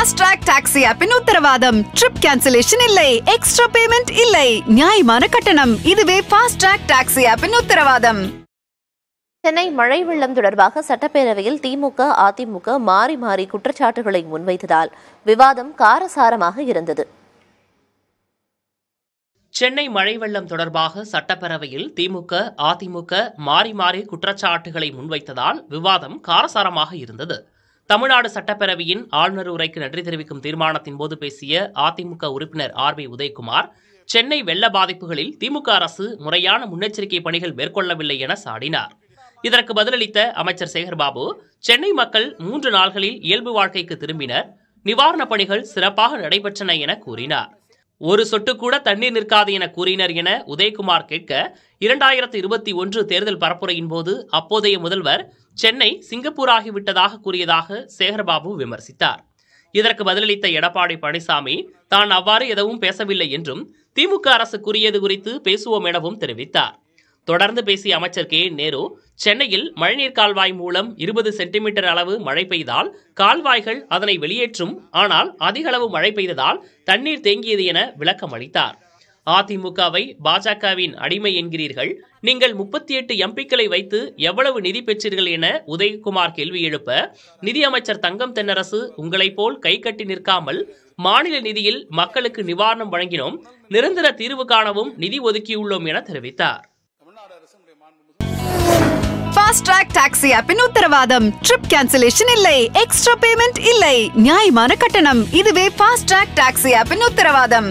fast track taxi ஆப்பின் உத்தரவாதம் trip cancellation இல்லை எக்ஸ்ட்ரா பேமெண்ட் இல்லை நியாயமான கட்டணம் இதுவே ஃபாஸ்ட் ட்ராக் டாக்ஸி ஆப்பின் உத்தரவாதம் சென்னை மழை வெள்ளம் தொடர்பாக சட்டப்பேரவையில் திமுக அதிமுக மாறி மாறி குற்றச்சாட்டுகளை முன்வைத்ததால் விவாதம் காரசாரமாக இருந்தது சென்னை மழை வெள்ளம் தொடர்பாக சட்டப்பேரவையில் திமுக அதிமுக மாறி மாறி குற்றச்சாட்டுகளை முன்வைத்ததால் விவாதம் காரசாரமாக இருந்தது தமிழ்நாடு சட்டப்பேரவையின் ஆளுநர் உரைக்கு நன்றி தெரிவிக்கும் தீர்மானத்தின் போது பேசிய அதிமுக உறுப்பினர் ஆர் பி உதயகுமார் சென்னை வெள்ள பாதிப்புகளில் திமுக அரசு முறையான முன்னெச்சரிக்கை பணிகள் மேற்கொள்ளவில்லை என சாடினார் இதற்கு பதிலளித்த அமைச்சர் சேகர்பாபு சென்னை மக்கள் மூன்று நாள்களில் இயல்பு வாழ்க்கைக்கு திரும்பினர் நிவாரணப் பணிகள் சிறப்பாக நடைபெற்றன என கூறினார் ஒரு சொட்டு கூட தண்ணீர் நிற்காது என கூறினர் என உதயகுமார் கேட்க இரண்டாயிரத்து இருபத்தி ஒன்று தேர்தல் பரப்புரையின் போது அப்போதைய முதல்வர் சென்னை சிங்கப்பூர் ஆகிவிட்டதாக கூறியதாக சேகர்பாபு விமர்சித்தார் இதற்கு பதிலளித்த எடப்பாடி பழனிசாமி தான் அவ்வாறு எதுவும் பேசவில்லை என்றும் திமுக அரசு கூறியது குறித்து பேசுவோம் எனவும் தெரிவித்தார் தொடர்ந்து பேசிய அமைச்சர் கே நேரு சென்னையில் மழைநீர் கால்வாய் மூலம் இருபது சென்டிமீட்டர் அளவு மழை பெய்தால் கால்வாய்கள் அதனை வெளியேற்றும் ஆனால் அதிக அளவு மழை பெய்ததால் தண்ணீர் தேங்கியது என விளக்கம் அளித்தார் அதிமுகவை பாஜகவின் அடிமை என்கிறீர்கள் நீங்கள் முப்பத்தி எட்டு எம்பிக்களை வைத்து எவ்வளவு நிதி பெற்றீர்கள் என உதயகுமார் கேள்வி எழுப்ப நிதியமைச்சர் தங்கம் தென்னரசு உங்களைப் போல் கை கட்டி நிற்காமல் மாநில நிதியில் மக்களுக்கு நிவாரணம் வழங்கினோம் நிரந்தர தீர்வு காணவும் நிதி ஒதுக்கியுள்ளோம் என தெரிவித்தார் ஃபாஸ்ட் ட்ராக் டாக்ஸி ஆப்பின் உத்தரவாதம் ட்ரிப் கேன்சலேஷன் இல்லை எக்ஸ்ட்ரா பேமெண்ட் இல்லை நியாயமான கட்டணம் இதுவே ஃபாஸ்ட் ட்ராக் டாக்ஸி ஆப்பின் உத்தரவாதம்